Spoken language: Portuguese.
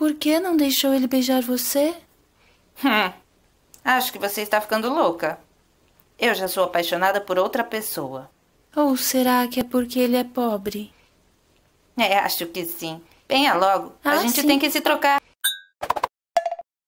Por que não deixou ele beijar você? Hum, acho que você está ficando louca. Eu já sou apaixonada por outra pessoa. Ou será que é porque ele é pobre? É, acho que sim. Venha logo, ah, a gente sim. tem que se trocar.